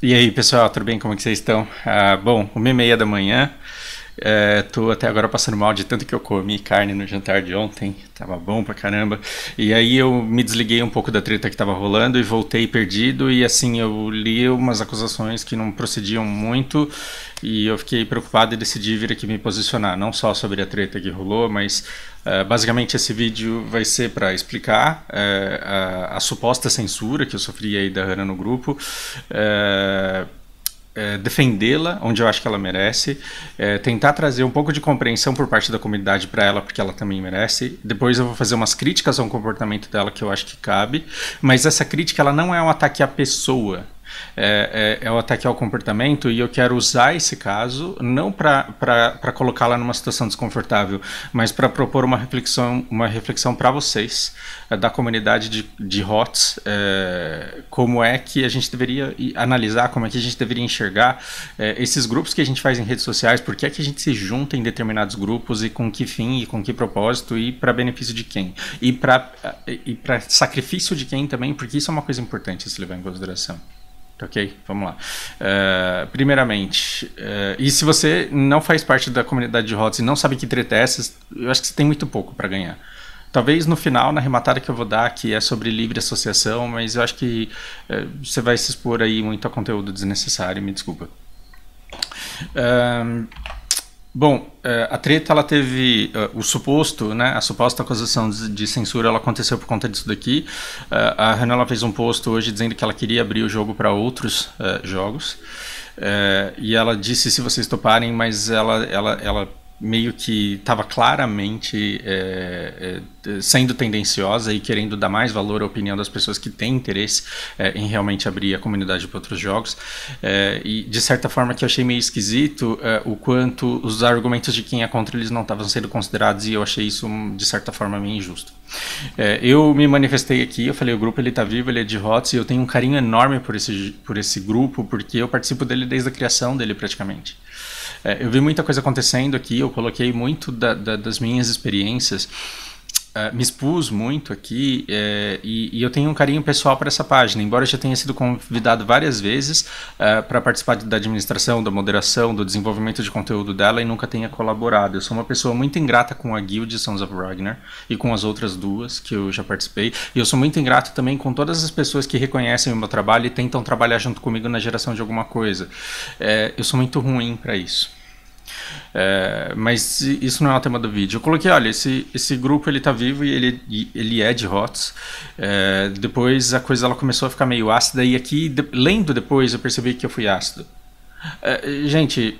E aí, pessoal, tudo bem? Como é que vocês estão? Ah, bom, uma e meia da manhã, é, tô até agora passando mal de tanto que eu comi carne no jantar de ontem. Tava bom pra caramba. E aí eu me desliguei um pouco da treta que tava rolando e voltei perdido. E assim, eu li umas acusações que não procediam muito. E eu fiquei preocupado e decidi vir aqui me posicionar. Não só sobre a treta que rolou, mas é, basicamente, esse vídeo vai ser para explicar é, a, a, suposta censura que eu sofri aí da Hannah no grupo, É, é, defendê-la onde eu acho que ela merece, é, tentar trazer um pouco de compreensão por parte da comunidade para ela, porque ela também merece. Depois eu vou fazer umas críticas ao comportamento dela que eu acho que cabe, mas essa crítica ela não é um ataque à pessoa, é, é, o ataque ao comportamento e eu quero usar esse caso não para colocá-la numa situação desconfortável, mas para propor uma reflexão uma reflexão para vocês é, da comunidade de, de HOTS, é, como é que a gente deveria analisar, como é que a gente deveria enxergar é, esses grupos que a gente faz em redes sociais, por que é que a gente se junta em determinados grupos e com que fim e com que propósito e para benefício de quem e para e para sacrifício de quem também, porque isso é uma coisa importante se levar em consideração. Tá ok, vamos lá. Uh, primeiramente, uh, e se você não faz parte da comunidade de rodas e não sabe que treta é essa, eu acho que você tem muito pouco para ganhar. Talvez no final, na arrematada que eu vou dar, que é sobre livre associação, mas eu acho que uh, você vai se expor aí muito a conteúdo desnecessário, me desculpa. Uh, Bom, eh, a treta ela teve eh, o suposto, né? A suposta acusação de censura ela aconteceu por conta disso daqui. Eh, a Renan ela fez um post hoje dizendo que ela queria abrir o jogo para outros jogos. e ela disse se vocês toparem, mas ela, ela, ela meio que estava claramente é, é, sendo tendenciosa e querendo dar mais valor à opinião das pessoas que têm interesse é, em realmente abrir a comunidade para outros jogos. É, e de certa forma que eu achei meio esquisito é, o quanto os argumentos de quem é contra eles não estavam sendo considerados e eu achei isso de certa forma meio injusto. É, eu me manifestei aqui, eu falei o grupo ele está vivo, ele é de Hots e eu tenho um carinho enorme por esse, por esse grupo porque eu participo dele desde a criação dele praticamente. É, eu vi muita coisa acontecendo aqui, eu coloquei muito da, da, das minhas experiências. Ah, me expus muito aqui é, e, e, eu tenho um carinho pessoal para essa página, embora eu já tenha sido convidado várias vezes ah, para participar da administração, da moderação, do desenvolvimento de conteúdo dela e nunca tenha colaborado. Eu sou uma pessoa muito ingrata com a Guild Sons of Ragnar e com as outras duas que eu já participei, e eu sou muito ingrato também com todas as pessoas que reconhecem o meu trabalho e tentam trabalhar junto comigo na geração de alguma coisa. É, eu sou muito ruim para isso. É, mas isso não é o tema do vídeo. Eu coloquei, olha, esse, esse grupo ele tá vivo e ele, ele é de HOTS. É, depois a coisa ela começou a ficar meio ácida e aqui, de, lendo depois, eu percebi que eu fui ácido. É, gente,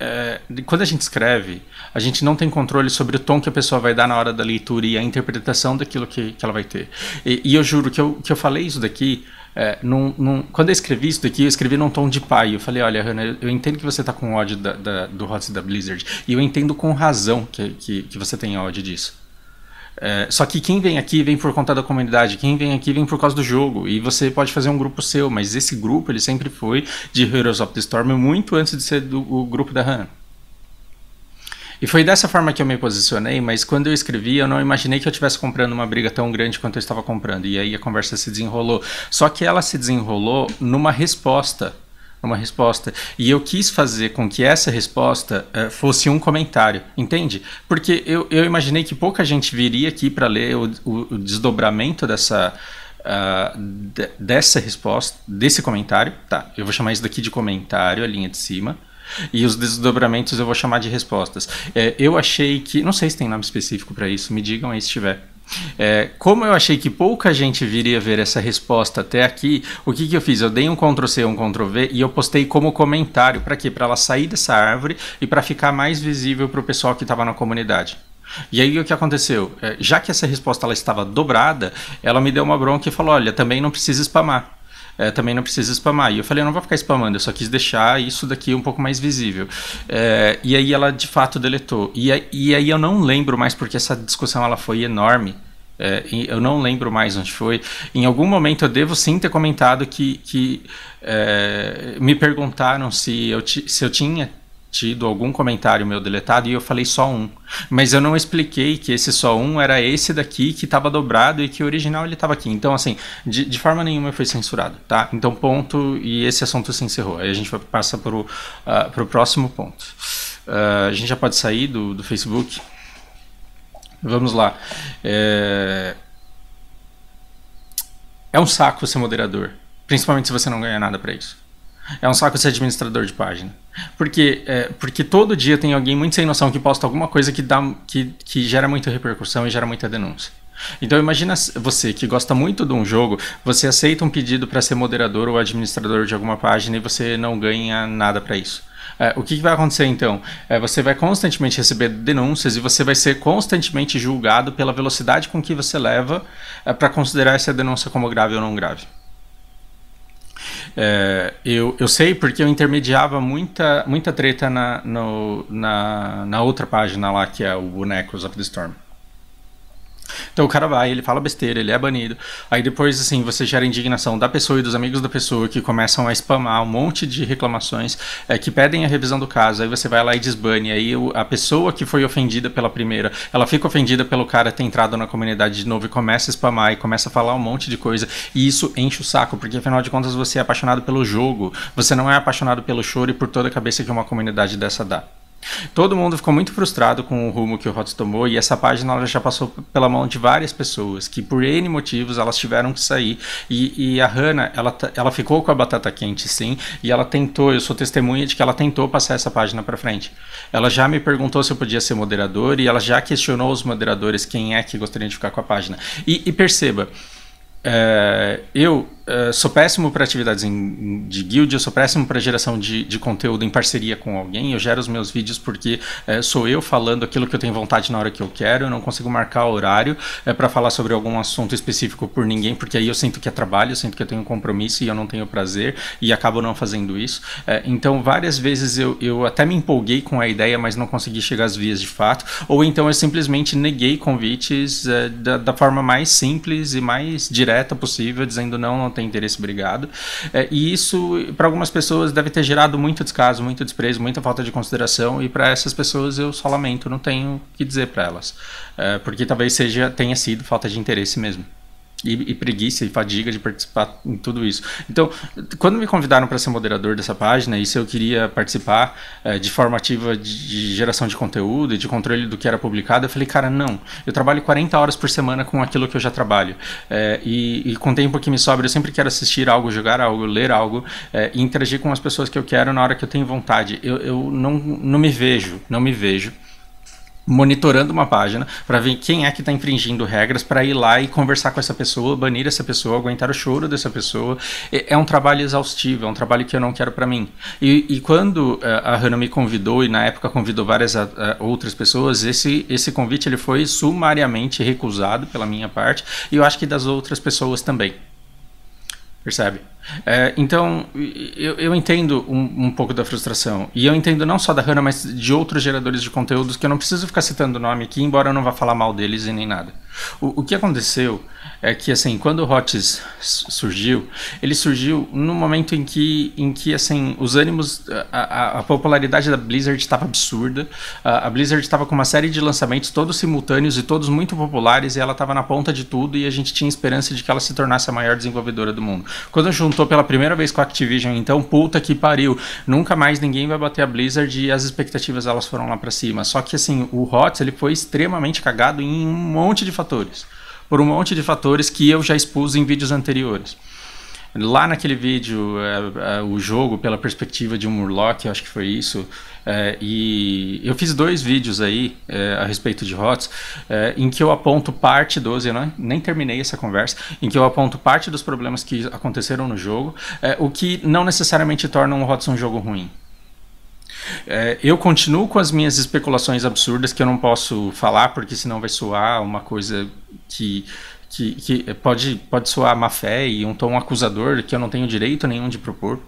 é, quando a gente escreve, a gente não tem controle sobre o tom que a pessoa vai dar na hora da leitura e a interpretação daquilo que, que ela vai ter. E, e eu juro que eu, que eu falei isso daqui é, num, num, quando eu escrevi isso daqui, eu escrevi num tom de pai. Eu falei, olha, Hannah, eu, eu entendo que você tá com ódio da, da, do Hot da Blizzard. E eu entendo com razão que, que, que você tem ódio disso. É, só que quem vem aqui vem por conta da comunidade, quem vem aqui vem por causa do jogo. E você pode fazer um grupo seu, mas esse grupo ele sempre foi de Heroes of the Storm muito antes de ser do, o grupo da Hannah. E foi dessa forma que eu me posicionei, mas quando eu escrevi, eu não imaginei que eu estivesse comprando uma briga tão grande quanto eu estava comprando. E aí a conversa se desenrolou. Só que ela se desenrolou numa resposta uma resposta. E eu quis fazer com que essa resposta uh, fosse um comentário, entende? Porque eu, eu imaginei que pouca gente viria aqui para ler o, o, o, desdobramento dessa. Uh, dessa resposta, desse comentário, tá? Eu vou chamar isso daqui de comentário, a linha de cima. E os desdobramentos eu vou chamar de respostas. É, eu achei que. Não sei se tem nome específico para isso, me digam aí se tiver. É, como eu achei que pouca gente viria ver essa resposta até aqui, o que, que eu fiz? Eu dei um Ctrl C, um Ctrl V e eu postei como comentário para quê? Para ela sair dessa árvore e para ficar mais visível para o pessoal que estava na comunidade. E aí o que aconteceu? É, já que essa resposta ela estava dobrada, ela me deu uma bronca e falou: olha, também não precisa spamar é, também não precisa spamar. E eu falei, eu não vou ficar spamando, eu só quis deixar isso daqui um pouco mais visível. É, e aí ela de fato deletou. E, e aí eu não lembro mais, porque essa discussão ela foi enorme. É, eu não lembro mais onde foi. Em algum momento eu devo sim ter comentado que, que é, me perguntaram se eu, se eu tinha tido algum comentário meu deletado e eu falei só um. Mas eu não expliquei que esse só um era esse daqui que estava dobrado e que o original ele estava aqui. Então, assim, de, de forma nenhuma foi censurado, tá? Então, ponto, e esse assunto se encerrou. Aí a gente passa para o uh, ah, próximo ponto. Uh, a gente já pode sair do, do Facebook? Vamos lá. É... é um saco ser moderador, principalmente se você não ganha nada para isso. É um saco ser administrador de página. Porque, é, porque todo dia tem alguém muito sem noção que posta alguma coisa que, dá, que, que gera muita repercussão e gera muita denúncia. Então imagina você que gosta muito de um jogo, você aceita um pedido para ser moderador ou administrador de alguma página e você não ganha nada para isso. É, o que, que, vai acontecer então? É, você vai constantemente receber denúncias e você vai ser constantemente julgado pela velocidade com que você leva é, para considerar essa denúncia como grave ou não grave. É, eu, eu sei porque eu intermediava muita, muita treta na, no, na, na outra página lá, que é o Bonecos of the Storm. Então o cara vai, ele fala besteira, ele é banido. Aí depois, assim, você gera indignação da pessoa e dos amigos da pessoa que começam a spamar um monte de reclamações é, que pedem a revisão do caso. Aí você vai lá e desbane. Aí a pessoa que foi ofendida pela primeira, ela fica ofendida pelo cara ter entrado na comunidade de novo e começa a spamar e começa a falar um monte de coisa. E isso enche o saco, porque afinal de contas você é apaixonado pelo jogo, você não é apaixonado pelo choro e por toda a cabeça que uma comunidade dessa dá. Todo mundo ficou muito frustrado com o rumo que o Rotos tomou e essa página já passou pela mão de várias pessoas que por N motivos elas tiveram que sair e, e a Hannah, ela, ela ficou com a batata quente sim e ela tentou, eu sou testemunha de que ela tentou passar essa página para frente. Ela já me perguntou se eu podia ser moderador e ela já questionou os moderadores quem é que gostaria de ficar com a página. E, e perceba, é, eu eh, sou péssimo para atividades em, de guild, eu sou péssimo para geração de, de conteúdo em parceria com alguém. Eu gero os meus vídeos porque eh, sou eu falando aquilo que eu tenho vontade na hora que eu quero. Eu não consigo marcar horário eh, para falar sobre algum assunto específico por ninguém, porque aí eu sinto que é trabalho, eu sinto que eu tenho um compromisso e eu não tenho prazer e acabo não fazendo isso. então, várias vezes eu, eu até me empolguei com a ideia, mas não consegui chegar às vias de fato. Ou então eu simplesmente neguei convites da, da forma mais simples e mais direta possível, dizendo não, não tem interesse brigado. É, e isso, para algumas pessoas, deve ter gerado muito descaso, muito desprezo, muita falta de consideração. E para essas pessoas eu só lamento, não tenho o que dizer para elas. É, porque talvez seja tenha sido falta de interesse mesmo. E, e, preguiça e fadiga de participar em tudo isso. Então, quando me convidaram para ser moderador dessa página, e se eu queria participar eh, de forma ativa de, de, geração de conteúdo e de controle do que era publicado, eu falei, cara, não. Eu trabalho 40 horas por semana com aquilo que eu já trabalho. Eh, e, e, com o tempo que me sobra, eu sempre quero assistir algo, jogar algo, ler algo e eh, interagir com as pessoas que eu quero na hora que eu tenho vontade. Eu, eu não, não me vejo, não me vejo monitorando uma página para ver quem é que está infringindo regras para ir lá e conversar com essa pessoa, banir essa pessoa, aguentar o choro dessa pessoa. É, é um trabalho exaustivo, é um trabalho que eu não quero para mim. E, e quando uh, a Hannah me convidou e na época convidou várias eh, eh, outras pessoas, esse esse convite ele foi sumariamente recusado pela minha parte e eu acho que das outras pessoas também. Percebe? É, então, eu, eu entendo um, um, pouco da frustração. E eu entendo não só da Hannah, mas de outros geradores de conteúdos que eu não preciso ficar citando o nome aqui, embora eu não vá falar mal deles e nem nada. O, o que aconteceu é que, assim, quando o Hots surgiu, ele surgiu no momento em que, em que assim, os ânimos, a, a popularidade da Blizzard estava absurda. A, a Blizzard estava com uma série de lançamentos todos simultâneos e todos muito populares, e ela estava na ponta de tudo, e a gente tinha esperança de que ela se tornasse a maior desenvolvedora do mundo. Quando juntos juntou pela primeira vez com a Activision, então puta que pariu. Nunca mais ninguém vai bater a Blizzard e as expectativas elas foram lá para cima. Só que assim, o HOTS ele foi extremamente cagado em um monte de fatores. Por um monte de fatores que eu já expus em vídeos anteriores. Lá naquele vídeo, é, é, o jogo pela perspectiva de um Murloc, acho que foi isso. É, e eu fiz dois vídeos aí a respeito de ROTS, em que eu aponto parte dos, eu não, nem terminei essa conversa, em que eu aponto parte dos problemas que aconteceram no jogo, o que não necessariamente torna um ROTS um jogo ruim. É, eu continuo com as minhas especulações absurdas que eu não posso falar, porque senão vai soar uma coisa que que, que pode, pode soar má fé e um tom acusador que eu não tenho direito nenhum de propor.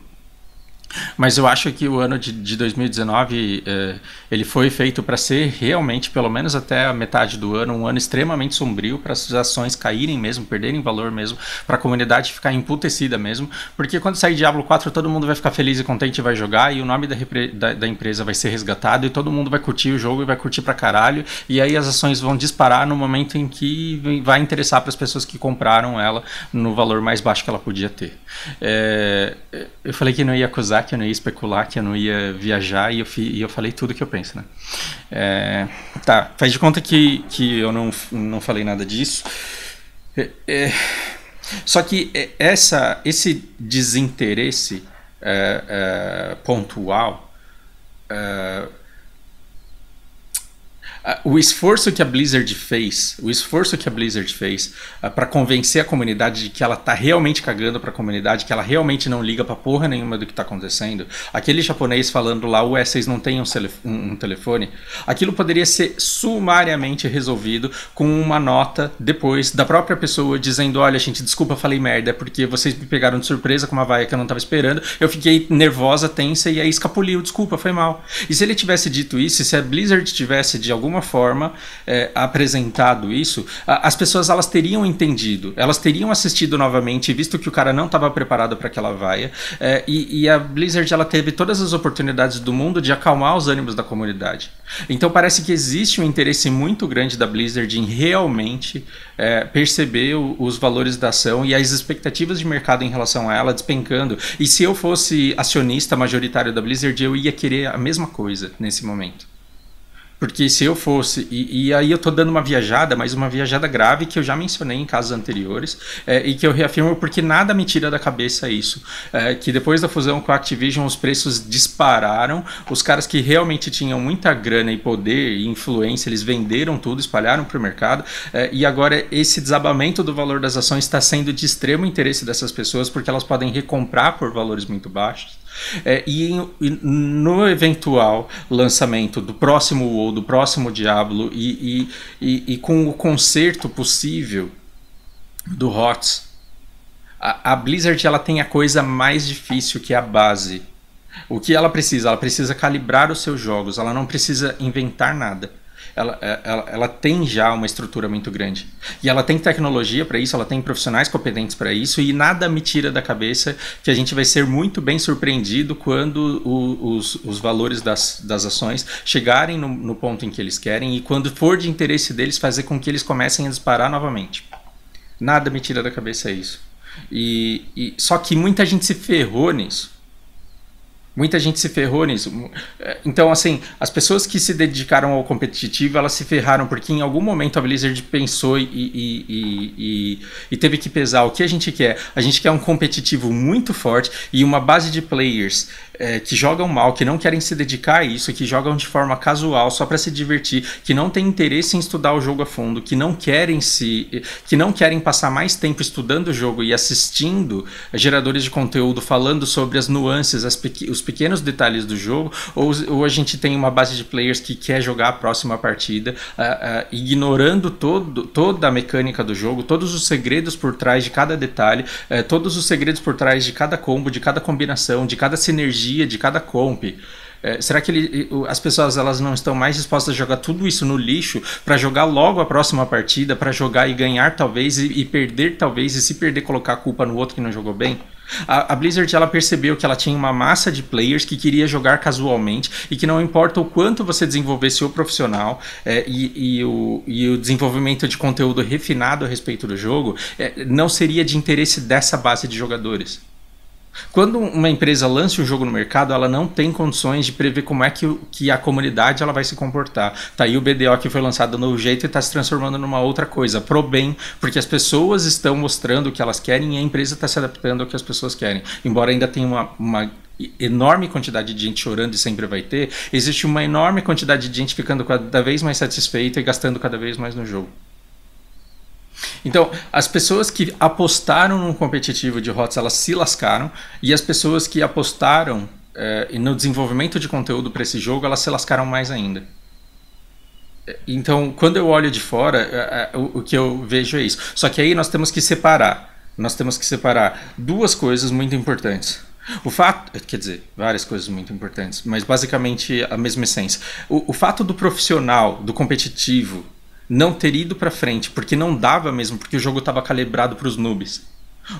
Mas eu acho que o ano de, de 2019 eh, ele foi feito para ser realmente, pelo menos até a metade do ano, um ano extremamente sombrio para as ações caírem mesmo, perderem valor mesmo, para a comunidade ficar emputecida mesmo, porque quando sair Diablo 4 todo mundo vai ficar feliz e contente e vai jogar e o nome da, da, da, empresa vai ser resgatado e todo mundo vai curtir o jogo e vai curtir para caralho e aí as ações vão disparar no momento em que vai interessar para as pessoas que compraram ela no valor mais baixo que ela podia ter. É, eu falei que não ia acusar que eu não ia especular, que eu não ia viajar, e eu, fi, e eu falei tudo que eu penso, né? É, tá, faz de conta que, que eu não, não falei nada disso. É, é, só que é, essa, esse desinteresse é, é, pontual ah, o esforço que a Blizzard fez, o esforço que a Blizzard fez uh, ah, para convencer a comunidade de que ela tá realmente cagando para a comunidade, que ela realmente não liga para porra nenhuma do que tá acontecendo. Aquele japonês falando lá, ué, vocês não têm um, um, telefone. Aquilo poderia ser sumariamente resolvido com uma nota depois da própria pessoa dizendo: "Olha, gente, desculpa, falei merda, é porque vocês me pegaram de surpresa com uma vaia que eu não tava esperando. Eu fiquei nervosa, tensa e aí escapuliu, desculpa, foi mal". E se ele tivesse dito isso, se a Blizzard tivesse de alguma alguma forma é, apresentado isso, a, as pessoas elas teriam entendido, elas teriam assistido novamente, visto que o cara não estava preparado para aquela vaia. É, e, e, a Blizzard ela teve todas as oportunidades do mundo de acalmar os ânimos da comunidade. Então parece que existe um interesse muito grande da Blizzard em realmente é, perceber o, os valores da ação e as expectativas de mercado em relação a ela despencando. E se eu fosse acionista majoritário da Blizzard, eu ia querer a mesma coisa nesse momento. Porque se eu fosse. E, e, aí eu tô dando uma viajada, mas uma viajada grave que eu já mencionei em casos anteriores, é, e que eu reafirmo porque nada me tira da cabeça isso. É, que depois da fusão com a Activision, os preços dispararam, os caras que realmente tinham muita grana e poder e influência, eles venderam tudo, espalharam para o mercado, é, e agora esse desabamento do valor das ações está sendo de extremo interesse dessas pessoas, porque elas podem recomprar por valores muito baixos. É, e, em, e, no eventual lançamento do próximo ou do próximo Diablo e, e, e, com o conserto possível do HOTS, a, a Blizzard ela tem a coisa mais difícil que é a base. O que ela precisa? Ela precisa calibrar os seus jogos, ela não precisa inventar nada ela, é, ela, ela tem já uma estrutura muito grande. E ela tem tecnologia para isso, ela tem profissionais competentes para isso, e nada me tira da cabeça que a gente vai ser muito bem surpreendido quando o, os, os valores das, das ações chegarem no, no ponto em que eles querem e quando for de interesse deles fazer com que eles comecem a disparar novamente. Nada me tira da cabeça isso. E, e, só que muita gente se ferrou nisso. Muita gente se ferrou nisso. Então, assim, as pessoas que se dedicaram ao competitivo, elas se ferraram porque em algum momento a Blizzard pensou e, e, e, e, teve que pesar o que a gente quer. A gente quer um competitivo muito forte e uma base de players é, que jogam mal, que não querem se dedicar a isso, que jogam de forma casual só para se divertir, que não têm interesse em estudar o jogo a fundo, que não querem se, que não querem passar mais tempo estudando o jogo e assistindo geradores de conteúdo falando sobre as nuances, as os pequenos detalhes do jogo, ou, ou, a gente tem uma base de players que quer jogar a próxima partida, uh, uh, ignorando todo, toda a mecânica do jogo, todos os segredos por trás de cada detalhe, uh, todos os segredos por trás de cada combo, de cada combinação, de cada sinergia de cada comp. É, será que ele, as pessoas elas não estão mais dispostas a jogar tudo isso no lixo para jogar logo a próxima partida, para jogar e ganhar talvez e, e, perder talvez e se perder colocar a culpa no outro que não jogou bem? A, a, Blizzard ela percebeu que ela tinha uma massa de players que queria jogar casualmente e que não importa o quanto você desenvolvesse o profissional é, e, e, o, e o desenvolvimento de conteúdo refinado a respeito do jogo, é, não seria de interesse dessa base de jogadores. Quando uma empresa lança um jogo no mercado, ela não tem condições de prever como é que, que a comunidade ela vai se comportar. Tá aí o BDO que foi lançado no jeito e está se transformando numa outra coisa, pro bem, porque as pessoas estão mostrando o que elas querem e a empresa está se adaptando ao que as pessoas querem. Embora ainda tenha uma, uma enorme quantidade de gente chorando e sempre vai ter, existe uma enorme quantidade de gente ficando cada vez mais satisfeita e gastando cada vez mais no jogo. Então, as pessoas que apostaram no competitivo de Hots, elas se lascaram, e as pessoas que apostaram eh, no desenvolvimento de conteúdo para esse jogo, elas se lascaram mais ainda. Eh, então, quando eu olho de fora, eh, o que eu vejo é isso. Só que aí nós temos que separar. Nós temos que separar duas coisas muito importantes. O fato, quer dizer, várias coisas muito importantes, mas basicamente a mesma essência. O, o fato do profissional, do competitivo, não ter ido para frente, porque não dava mesmo, porque o jogo estava calibrado para os noobs.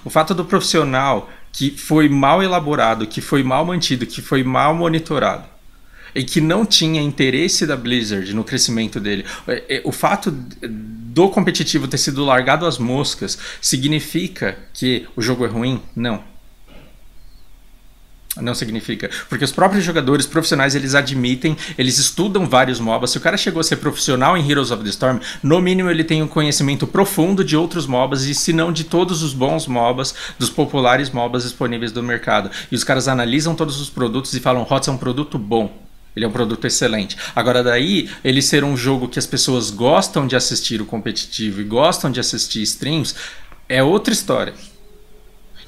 O fato do profissional que foi mal elaborado, que foi mal mantido, que foi mal monitorado e que não tinha interesse da Blizzard no crescimento dele. É, é, o fato do competitivo ter sido largado às moscas significa que o jogo é ruim? Não. Não significa. Porque os próprios jogadores profissionais, eles admitem, eles estudam vários MOBAs. Se o cara chegou a ser profissional em Heroes of the Storm, no mínimo ele tem um conhecimento profundo de outros MOBAs, e se não de todos os bons MOBAs, dos populares MOBAs disponíveis do mercado. E os caras analisam todos os produtos e falam, HOTS é um produto bom. Ele é um produto excelente. Agora, daí, ele ser um jogo que as pessoas gostam de assistir o competitivo e gostam de assistir streams, é outra história.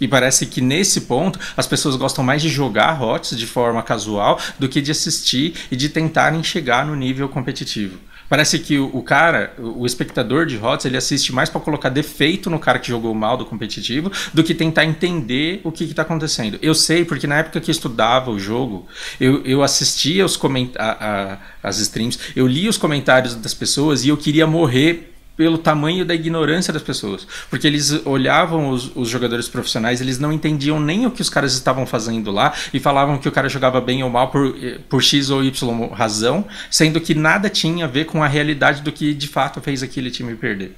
E parece que nesse ponto as pessoas gostam mais de jogar HOTS de forma casual do que de assistir e de tentarem chegar no nível competitivo. Parece que o, cara, o espectador de HOTS, ele assiste mais para colocar defeito no cara que jogou mal do competitivo do que tentar entender o que está acontecendo. Eu sei, porque na época que eu estudava o jogo, eu, eu assistia os a, a, as streams, eu lia os comentários das pessoas e eu queria morrer pelo tamanho da ignorância das pessoas. Porque eles olhavam os, os, jogadores profissionais, eles não entendiam nem o que os caras estavam fazendo lá e falavam que o cara jogava bem ou mal por, por X ou Y razão, sendo que nada tinha a ver com a realidade do que de fato fez aquele time perder.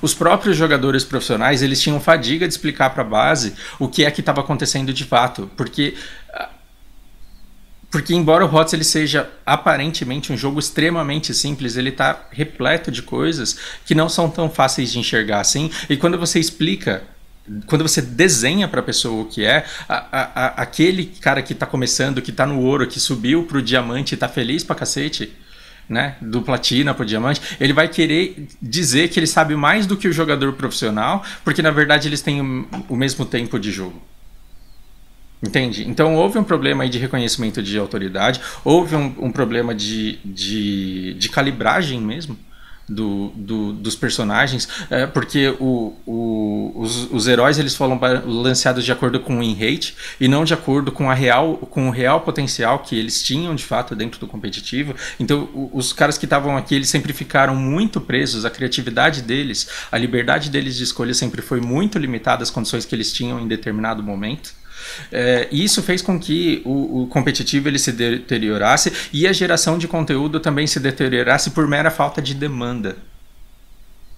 Os próprios jogadores profissionais, eles tinham fadiga de explicar para a base o que é que estava acontecendo de fato, porque porque embora o Hots ele seja aparentemente um jogo extremamente simples, ele está repleto de coisas que não são tão fáceis de enxergar assim. E quando você explica quando você desenha para a pessoa o que é, a, a, a, aquele cara que está começando, que está no ouro, que subiu para o diamante e está feliz para cacete, né, do platina para o diamante, ele vai querer dizer que ele sabe mais do que o jogador profissional, porque na verdade eles têm o, o mesmo tempo de jogo. Entendi. Então houve um problema aí de reconhecimento de autoridade, houve um, um problema de, de, de, calibragem mesmo do, do dos personagens, é, porque o, o, os, os, heróis eles foram lançados de acordo com o in-rate e não de acordo com, a real, com o real potencial que eles tinham de fato dentro do competitivo. Então o, os caras que estavam aqui eles sempre ficaram muito presos, a criatividade deles, a liberdade deles de escolha sempre foi muito limitada às condições que eles tinham em determinado momento. É, isso fez com que o, o, competitivo ele se deteriorasse e a geração de conteúdo também se deteriorasse por mera falta de demanda.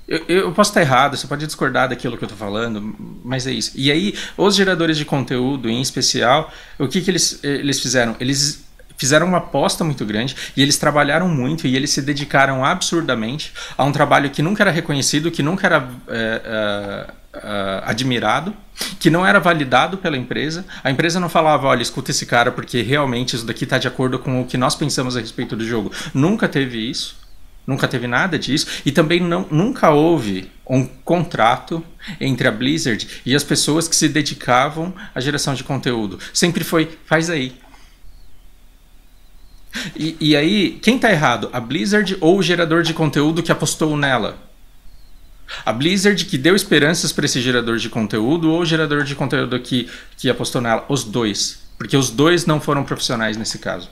Eu, eu posso estar errado, você pode discordar daquilo que eu estou falando, mas é isso. E aí, os geradores de conteúdo, em especial, o que, que eles, eh, eles fizeram? Eles fizeram uma aposta muito grande e eles trabalharam muito e eles se dedicaram absurdamente a um trabalho que nunca era reconhecido, que nunca era é, é, Uh, admirado, que não era validado pela empresa. A empresa não falava, olha, escuta esse cara porque realmente isso daqui está de acordo com o que nós pensamos a respeito do jogo. Nunca teve isso. Nunca teve nada disso. E também não, nunca houve um contrato entre a Blizzard e as pessoas que se dedicavam à geração de conteúdo. Sempre foi, faz aí. E, e aí, quem está errado? A Blizzard ou o gerador de conteúdo que apostou nela? A Blizzard que deu esperanças para esse gerador de conteúdo ou o gerador de conteúdo que, que apostou nela? Os dois. Porque os dois não foram profissionais nesse caso.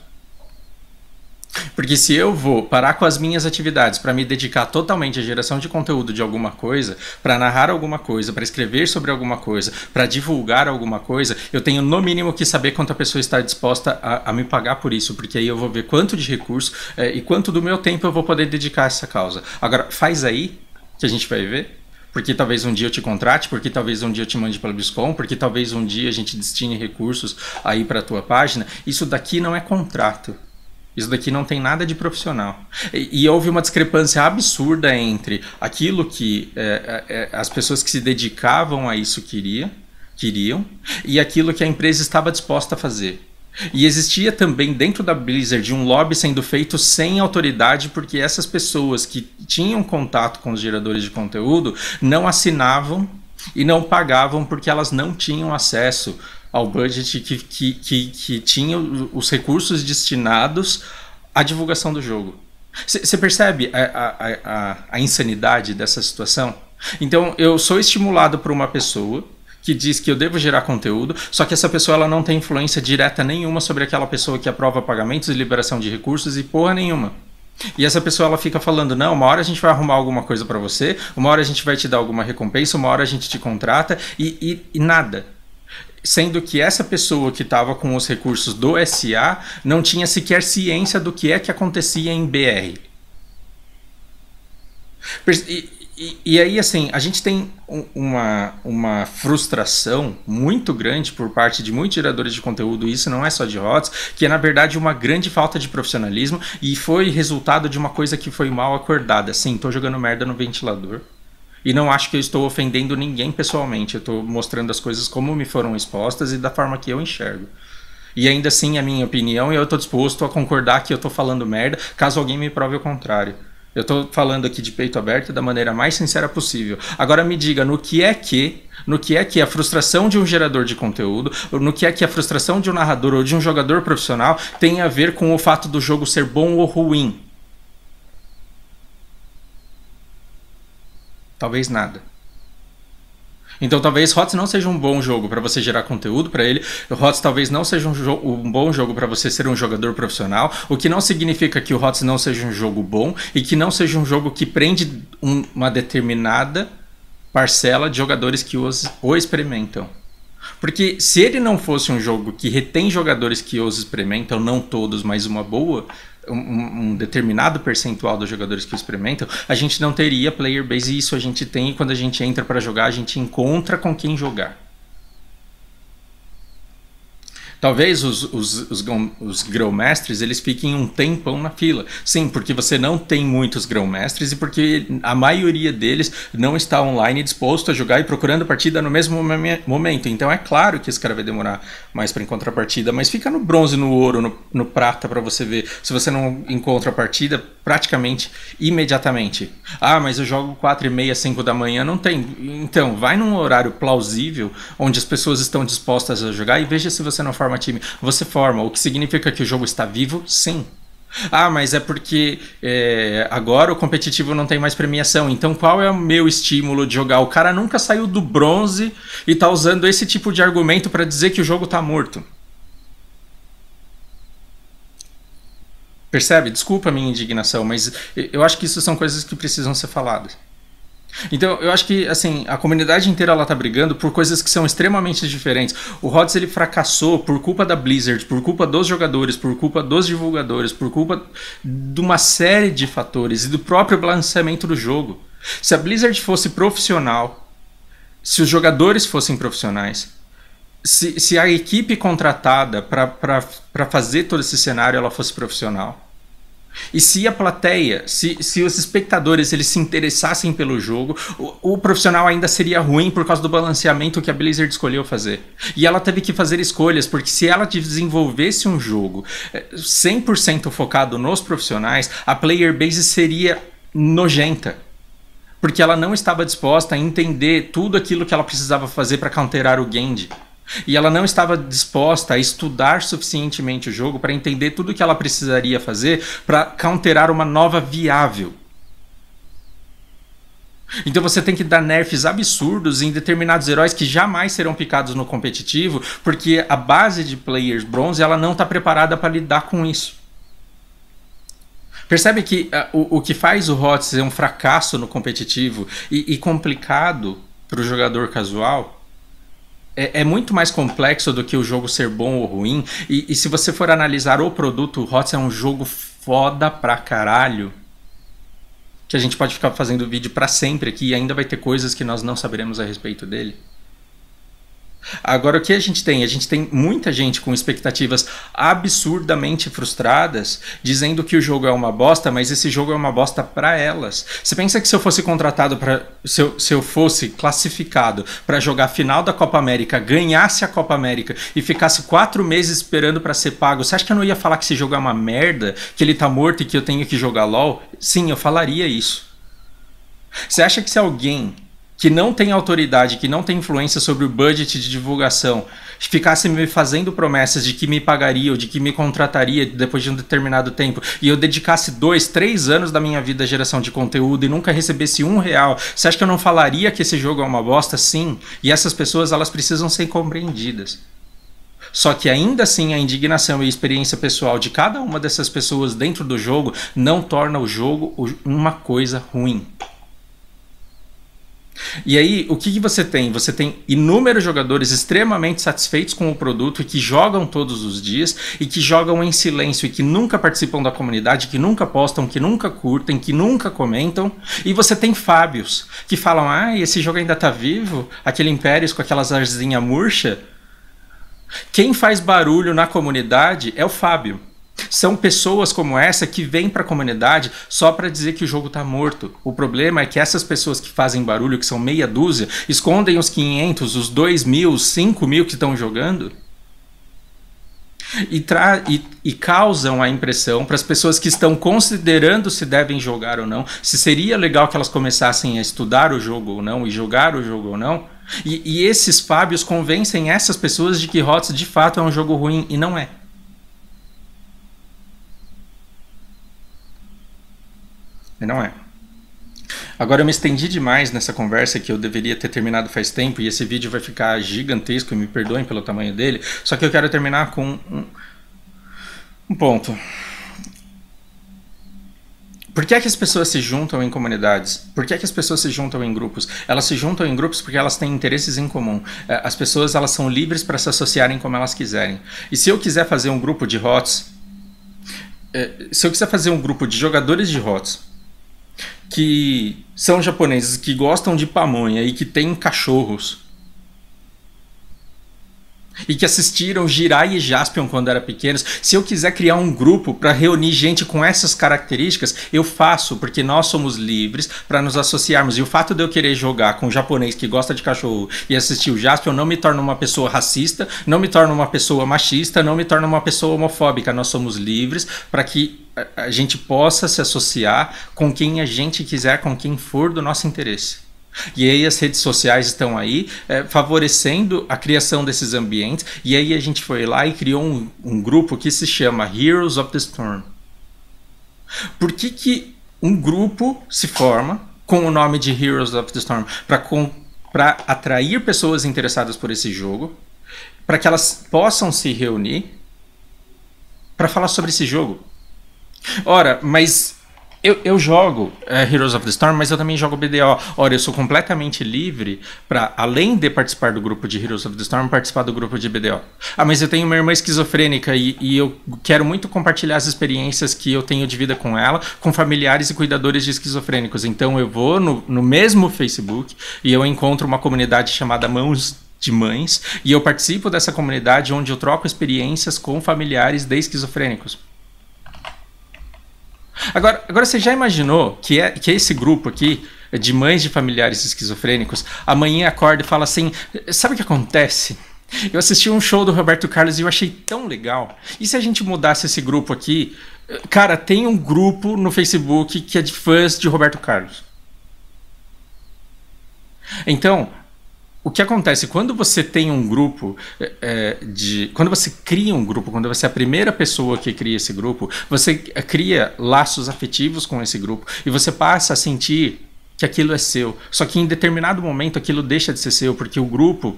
Porque se eu vou parar com as minhas atividades para me dedicar totalmente à geração de conteúdo de alguma coisa, para narrar alguma coisa, para escrever sobre alguma coisa, para divulgar alguma coisa, eu tenho no mínimo que saber quanto a pessoa está disposta a, a me pagar por isso, porque aí eu vou ver quanto de recurso é, e quanto do meu tempo eu vou poder dedicar a essa causa. Agora, faz aí que a gente vai ver. Porque talvez um dia eu te contrate, porque talvez um dia eu te mande para o Biscom, porque talvez um dia a gente destine recursos aí para a tua página. Isso daqui não é contrato. Isso daqui não tem nada de profissional. E, e, houve uma discrepância absurda entre aquilo que é, é, é as pessoas que se dedicavam a isso queria, queriam e aquilo que a empresa estava disposta a fazer. E existia também dentro da Blizzard um lobby sendo feito sem autoridade, porque essas pessoas que tinham contato com os geradores de conteúdo não assinavam e não pagavam porque elas não tinham acesso ao budget que, que, que, que tinha os recursos destinados à divulgação do jogo. Você percebe a, a, a, a insanidade dessa situação? Então, eu sou estimulado por uma pessoa que diz que eu devo gerar conteúdo, só que essa pessoa ela não tem influência direta nenhuma sobre aquela pessoa que aprova pagamentos e liberação de recursos e porra nenhuma. E essa pessoa ela fica falando: não, uma hora a gente vai arrumar alguma coisa para você, uma hora a gente vai te dar alguma recompensa, uma hora a gente te contrata e, e, e nada. Sendo que essa pessoa que estava com os recursos do SA não tinha sequer ciência do que é que acontecia em BR. E, e, aí, assim, a gente tem uma, uma frustração muito grande por parte de muitos geradores de conteúdo, isso não é só de HOTS, que é, na verdade, uma grande falta de profissionalismo e foi resultado de uma coisa que foi mal acordada. Assim, tô jogando merda no ventilador. E não acho que eu estou ofendendo ninguém pessoalmente. Eu estou mostrando as coisas como me foram expostas e da forma que eu enxergo. E ainda assim, a minha opinião, e eu estou disposto a concordar que eu estou falando merda, caso alguém me prove o contrário. Eu estou falando aqui de peito aberto da maneira mais sincera possível. Agora me diga no que é que, no que é que a frustração de um gerador de conteúdo, no que é que a frustração de um narrador ou de um jogador profissional tem a ver com o fato do jogo ser bom ou ruim? Talvez nada. Então talvez HOTS não seja um bom jogo para você gerar conteúdo para ele, HOTS talvez não seja um, um bom jogo para você ser um jogador profissional, o que não significa que o HOTS não seja um jogo bom e que não seja um jogo que prende um, uma determinada parcela de jogadores que os, o experimentam. Porque se ele não fosse um jogo que retém jogadores que os experimentam, não todos, mas uma boa, um, um, determinado percentual dos jogadores que experimentam, a gente não teria player base e isso a gente tem. quando a gente entra para jogar, a gente encontra com quem jogar. Talvez os, os, os, os grão-mestres eles fiquem um tempão na fila. Sim, porque você não tem muitos grão-mestres e porque a maioria deles não está online disposto a jogar e procurando partida no mesmo momento. Então é claro que esse cara vai demorar mais para encontrar partida, mas fica no bronze, no ouro, no, no prata para você ver. Se você não encontra a partida, praticamente imediatamente. Ah, mas eu jogo 4 e meia, 5 da manhã, não tem. Então, vai num horário plausível onde as pessoas estão dispostas a jogar e veja se você não forma forma time. Você forma, o que significa que o jogo está vivo? Sim. Ah, mas é porque é, agora o competitivo não tem mais premiação. Então qual é o meu estímulo de jogar? O cara nunca saiu do bronze e tá usando esse tipo de argumento para dizer que o jogo tá morto. Percebe? Desculpa a minha indignação, mas eh, eu acho que isso são coisas que precisam ser faladas. Então, eu acho que, assim, a comunidade inteira ela tá brigando por coisas que são extremamente diferentes. O Rods, ele fracassou por culpa da Blizzard, por culpa dos jogadores, por culpa dos divulgadores, por culpa de uma série de fatores e do próprio balanceamento do jogo. Se a Blizzard fosse profissional, se os jogadores fossem profissionais, se, se a equipe contratada para fazer todo esse cenário ela fosse profissional, e se a plateia, se, se os espectadores eles se interessassem pelo jogo, o, o, profissional ainda seria ruim por causa do balanceamento que a Blizzard escolheu fazer. E ela teve que fazer escolhas, porque se ela desenvolvesse um jogo 100% eh, focado nos profissionais, a player base seria nojenta porque ela não estava disposta a entender tudo aquilo que ela precisava fazer para counterar o Genji. E ela não estava disposta a estudar suficientemente o jogo para entender tudo o que ela precisaria fazer para counterar uma nova viável. Então você tem que dar nerfs absurdos em determinados heróis que jamais serão picados no competitivo, porque a base de players bronze ela não está preparada para lidar com isso. Percebe que uh, o, o, que faz o Hot ser um fracasso no competitivo e, e complicado para o jogador casual é, é, muito mais complexo do que o jogo ser bom ou ruim. E, e se você for analisar o produto, o Hots é um jogo foda pra caralho. Que a gente pode ficar fazendo vídeo para sempre aqui e ainda vai ter coisas que nós não saberemos a respeito dele. Agora, o que a gente tem? A gente tem muita gente com expectativas absurdamente frustradas, dizendo que o jogo é uma bosta, mas esse jogo é uma bosta para elas. Você pensa que se eu fosse contratado para. Se, eu, se eu fosse classificado para jogar final da Copa América, ganhasse a Copa América e ficasse quatro meses esperando para ser pago, você acha que eu não ia falar que esse jogo é uma merda, que ele tá morto e que eu tenho que jogar LOL? Sim, eu falaria isso. Você acha que se alguém que não tem autoridade, que não tem influência sobre o budget de divulgação, ficasse me fazendo promessas de que me pagaria ou de que me contrataria depois de um determinado tempo e eu dedicasse dois, três anos da minha vida à geração de conteúdo e nunca recebesse um real, você acha que eu não falaria que esse jogo é uma bosta? Sim. E essas pessoas elas precisam ser compreendidas. Só que ainda assim a indignação e a experiência pessoal de cada uma dessas pessoas dentro do jogo não torna o jogo uma coisa ruim. E aí, o que, que você tem? Você tem inúmeros jogadores extremamente satisfeitos com o produto e que jogam todos os dias e que jogam em silêncio e que nunca participam da comunidade, que nunca postam, que nunca curtem, que nunca comentam. E você tem Fábios que falam: ah, esse jogo ainda tá vivo, aquele Impérios com aquelas arzinhas murcha. Quem faz barulho na comunidade é o Fábio. São pessoas como essa que vêm para a comunidade só para dizer que o jogo está morto. O problema é que essas pessoas que fazem barulho, que são meia dúzia, escondem os 500, os 2 mil, os 5 mil que estão jogando e, e, e causam a impressão para as pessoas que estão considerando se devem jogar ou não, se seria legal que elas começassem a estudar o jogo ou não e jogar o jogo ou não. E, e esses Fábios convencem essas pessoas de que Hots de fato é um jogo ruim e não é. mas não é. Agora eu me estendi demais nessa conversa que eu deveria ter terminado faz tempo e esse vídeo vai ficar gigantesco, me perdoem pelo tamanho dele, só que eu quero terminar com um, um ponto. Por que, é que as pessoas se juntam em comunidades? Por que, é que as pessoas se juntam em grupos? Elas se juntam em grupos porque elas têm interesses em comum. É, as pessoas elas são livres para se associarem como elas quiserem. E se eu quiser fazer um grupo de HOTS, é, se eu quiser fazer um grupo de jogadores de HOTS, que são japoneses que gostam de pamonha e que têm cachorros e que assistiram Jirai e Jaspion quando eram pequenos, se eu quiser criar um grupo para reunir gente com essas características, eu faço, porque nós somos livres para nos associarmos. E o fato de eu querer jogar com um japonês que gosta de cachorro e assistir o Jaspion não me torna uma pessoa racista, não me torna uma pessoa machista, não me torna uma pessoa homofóbica. Nós somos livres para que a gente possa se associar com quem a gente quiser, com quem for do nosso interesse. E aí as redes sociais estão aí é, favorecendo a criação desses ambientes. E aí a gente foi lá e criou um, um grupo que se chama Heroes of the Storm. Por que, que um grupo se forma com o nome de Heroes of the Storm? Para atrair pessoas interessadas por esse jogo, para que elas possam se reunir para falar sobre esse jogo. Ora, mas eu, eu jogo é, Heroes of the Storm, mas eu também jogo BDO. Ora, eu sou completamente livre para, além de participar do grupo de Heroes of the Storm, participar do grupo de BDO. Ah, mas eu tenho uma irmã esquizofrênica e, e eu quero muito compartilhar as experiências que eu tenho de vida com ela, com familiares e cuidadores de esquizofrênicos. Então eu vou no, no mesmo Facebook e eu encontro uma comunidade chamada Mãos de mães, e eu participo dessa comunidade onde eu troco experiências com familiares de esquizofrênicos. Agora, agora você já imaginou que é que é esse grupo aqui de mães de familiares esquizofrênicos amanhã acorda e fala assim: sabe o que acontece? Eu assisti um show do Roberto Carlos e eu achei tão legal. E se a gente mudasse esse grupo aqui? Cara, tem um grupo no Facebook que é de fãs de Roberto Carlos. Então, o que acontece quando você tem um grupo é, de. Quando você cria um grupo, quando você é a primeira pessoa que cria esse grupo, você eh, cria laços afetivos com esse grupo e você passa a sentir que aquilo é seu. Só que em determinado momento aquilo deixa de ser seu, porque o grupo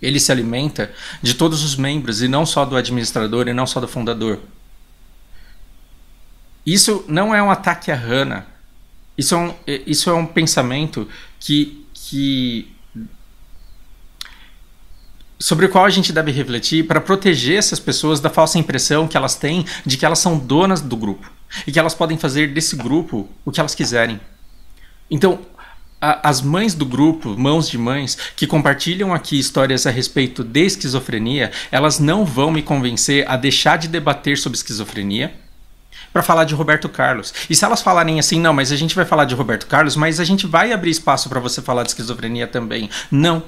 ele se alimenta de todos os membros e não só do administrador e não só do fundador. Isso não é um ataque à rana Isso é um, isso é um pensamento que, que sobre o qual a gente deve refletir para proteger essas pessoas da falsa impressão que elas têm de que elas são donas do grupo e que elas podem fazer desse grupo o que elas quiserem. Então, a, as mães do grupo, mãos de mães, que compartilham aqui histórias a respeito de esquizofrenia, elas não vão me convencer a deixar de debater sobre esquizofrenia para falar de Roberto Carlos. E se elas falarem assim, não, mas a gente vai falar de Roberto Carlos, mas a gente vai abrir espaço para você falar de esquizofrenia também. Não.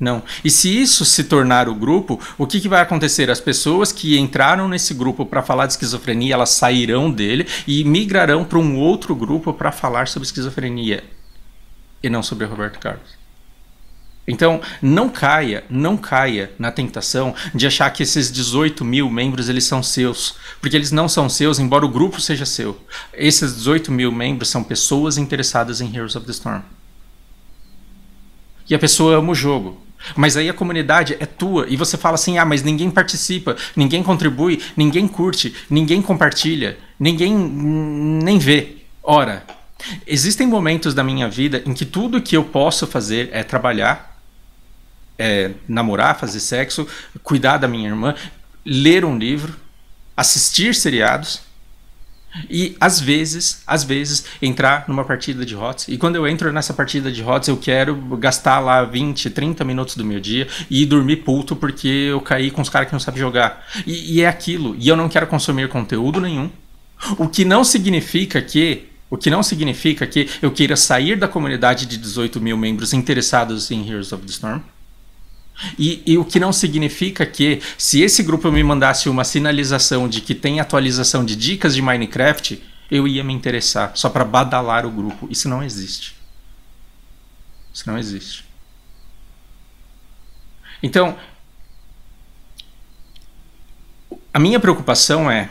Não. E se isso se tornar o grupo, o que, que vai acontecer? As pessoas que entraram nesse grupo para falar de esquizofrenia, elas sairão dele e migrarão para um outro grupo para falar sobre esquizofrenia e não sobre Roberto Carlos. Então, não caia, não caia na tentação de achar que esses 18 mil membros eles são seus, porque eles não são seus, embora o grupo seja seu. Esses 18 mil membros são pessoas interessadas em Heroes of the Storm. E a pessoa ama o jogo, mas aí a comunidade é tua e você fala assim: ah, mas ninguém participa, ninguém contribui, ninguém curte, ninguém compartilha, ninguém nem vê. Ora, existem momentos da minha vida em que tudo que eu posso fazer é trabalhar, é namorar, fazer sexo, cuidar da minha irmã, ler um livro, assistir seriados e às vezes, às vezes, entrar numa partida de HOTS. E quando eu entro nessa partida de HOTS, eu quero gastar lá 20, 30 minutos do meu dia e dormir puto porque eu caí com os caras que não sabem jogar. E, e é aquilo. E eu não quero consumir conteúdo nenhum. O que não significa que o que não significa que eu queira sair da comunidade de 18 mil membros interessados em Heroes of the Storm. E, e, o que não significa que, se esse grupo me mandasse uma sinalização de que tem atualização de dicas de Minecraft, eu ia me interessar, só para badalar o grupo. Isso não existe. Isso não existe. Então, a minha preocupação é.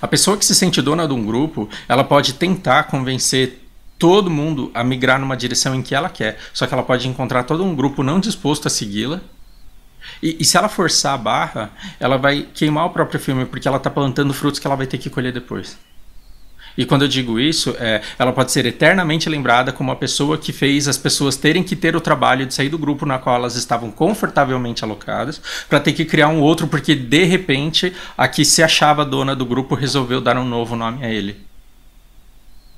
A pessoa que se sente dona de um grupo, ela pode tentar convencer todo mundo a migrar numa direção em que ela quer. Só que ela pode encontrar todo um grupo não disposto a segui-la. E, e, se ela forçar a barra, ela vai queimar o próprio filme, porque ela está plantando frutos que ela vai ter que colher depois. E quando eu digo isso, é, ela pode ser eternamente lembrada como a pessoa que fez as pessoas terem que ter o trabalho de sair do grupo na qual elas estavam confortavelmente alocadas, para ter que criar um outro, porque de repente a que se achava dona do grupo resolveu dar um novo nome a ele.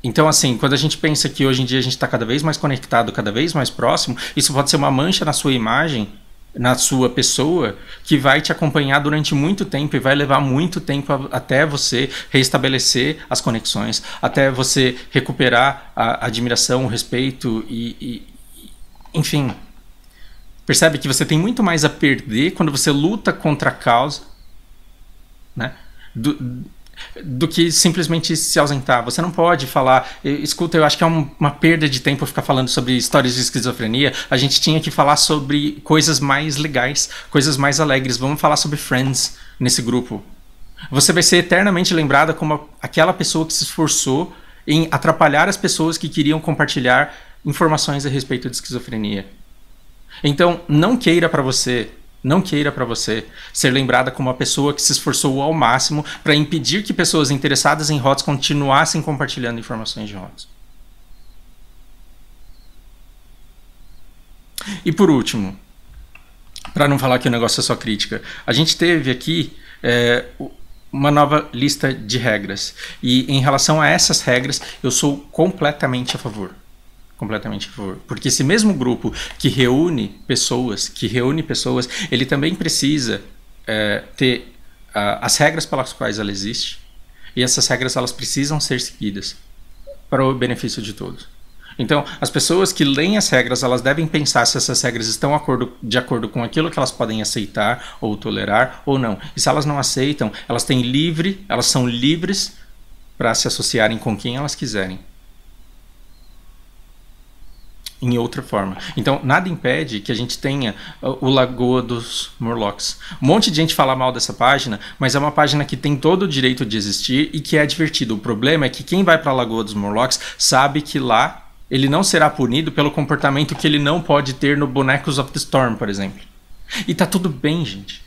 Então, assim, quando a gente pensa que hoje em dia a gente está cada vez mais conectado, cada vez mais próximo, isso pode ser uma mancha na sua imagem, na sua pessoa, que vai te acompanhar durante muito tempo e vai levar muito tempo a, até você restabelecer as conexões, até você recuperar a, a admiração, o respeito e, e. Enfim. Percebe que você tem muito mais a perder quando você luta contra a causa, né? Do, do que simplesmente se ausentar. Você não pode falar, escuta, eu acho que é um, uma perda de tempo ficar falando sobre histórias de esquizofrenia. A gente tinha que falar sobre coisas mais legais, coisas mais alegres. Vamos falar sobre Friends nesse grupo. Você vai ser eternamente lembrada como aquela pessoa que se esforçou em atrapalhar as pessoas que queriam compartilhar informações a respeito de esquizofrenia. Então, não queira para você não queira para você ser lembrada como uma pessoa que se esforçou ao máximo para impedir que pessoas interessadas em rotas continuassem compartilhando informações de rotas. E por último, para não falar que o negócio é só crítica, a gente teve aqui é, uma nova lista de regras. E em relação a essas regras, eu sou completamente a favor completamente a favor. Porque esse mesmo grupo que reúne pessoas, que reúne pessoas, ele também precisa é, ter uh, as regras pelas quais ela existe e essas regras elas precisam ser seguidas para o benefício de todos. Então, as pessoas que leem as regras, elas devem pensar se essas regras estão acordo, de acordo com aquilo que elas podem aceitar ou tolerar ou não. E se elas não aceitam, elas têm livre, elas são livres para se associarem com quem elas quiserem em outra forma. Então, nada impede que a gente tenha uh, o Lagoa dos Morlocks. Um monte de gente fala mal dessa página, mas é uma página que tem todo o direito de existir e que é divertido. O problema é que quem vai para a Lagoa dos Morlocks sabe que lá ele não será punido pelo comportamento que ele não pode ter no Bonecos of the Storm, por exemplo. E tá tudo bem, gente.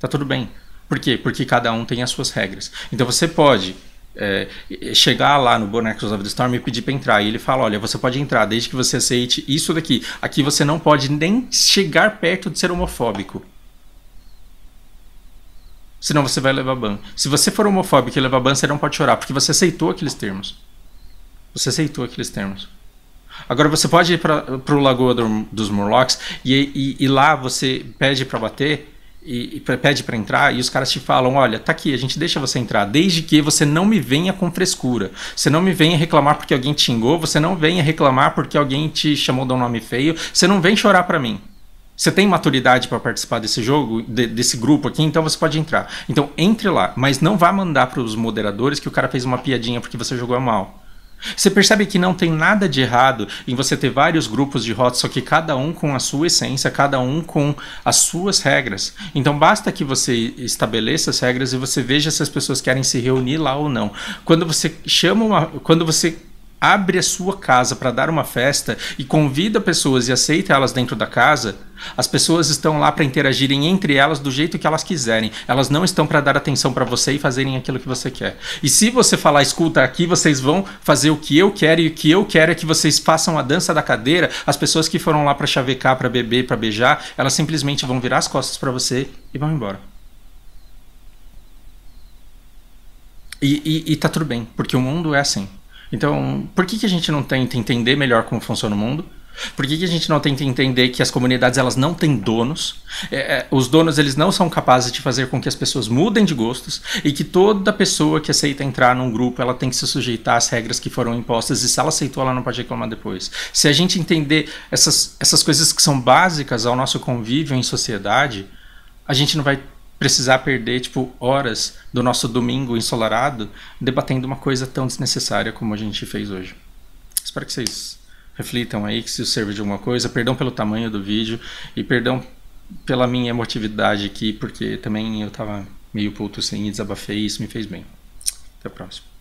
Tá tudo bem. Por quê? Porque cada um tem as suas regras. Então você pode é, chegar lá no Bonecos of the Storm e pedir para entrar. E ele fala: olha, você pode entrar desde que você aceite isso daqui. Aqui você não pode nem chegar perto de ser homofóbico. Senão você vai levar ban. Se você for homofóbico e levar ban, você não pode chorar, porque você aceitou aqueles termos. Você aceitou aqueles termos. Agora você pode ir para o Lagoa do, dos Murlocs e, e, e lá você pede para bater e, e pede para entrar e os caras te falam, olha, tá aqui, a gente deixa você entrar, desde que você não me venha com frescura, você não me venha reclamar porque alguém te xingou, você não venha reclamar porque alguém te chamou de um nome feio, você não vem chorar para mim. Você tem maturidade para participar desse jogo, de, desse grupo aqui, então você pode entrar. Então entre lá, mas não vá mandar para os moderadores que o cara fez uma piadinha porque você jogou mal. Você percebe que não tem nada de errado em você ter vários grupos de rotas, só que cada um com a sua essência, cada um com as suas regras. Então basta que você estabeleça as regras e você veja se as pessoas querem se reunir lá ou não. Quando você chama uma, quando você abre a sua casa para dar uma festa e convida pessoas e aceita elas dentro da casa, as pessoas estão lá para interagirem entre elas do jeito que elas quiserem. Elas não estão para dar atenção para você e fazerem aquilo que você quer. E se você falar, escuta, aqui vocês vão fazer o que eu quero e o que eu quero é que vocês façam a dança da cadeira, as pessoas que foram lá para chavecar, para beber, para beijar, elas simplesmente vão virar as costas para você e vão embora. E, e, e tá tudo bem, porque o mundo é assim. Então, por que, que a gente não tenta entender melhor como funciona o mundo? Por que, que a gente não tenta entender que as comunidades elas não têm donos? É, é, os donos eles não são capazes de fazer com que as pessoas mudem de gostos e que toda pessoa que aceita entrar num grupo ela tem que se sujeitar às regras que foram impostas e se ela aceitou ela não pode reclamar depois. Se a gente entender essas, essas coisas que são básicas ao nosso convívio em sociedade, a gente não vai precisar perder tipo horas do nosso domingo ensolarado debatendo uma coisa tão desnecessária como a gente fez hoje. Espero que vocês reflitam aí, que se serve de alguma coisa. Perdão pelo tamanho do vídeo e perdão pela minha emotividade aqui, porque também eu tava meio puto sem assim, e desabafei e isso me fez bem. Até a próxima.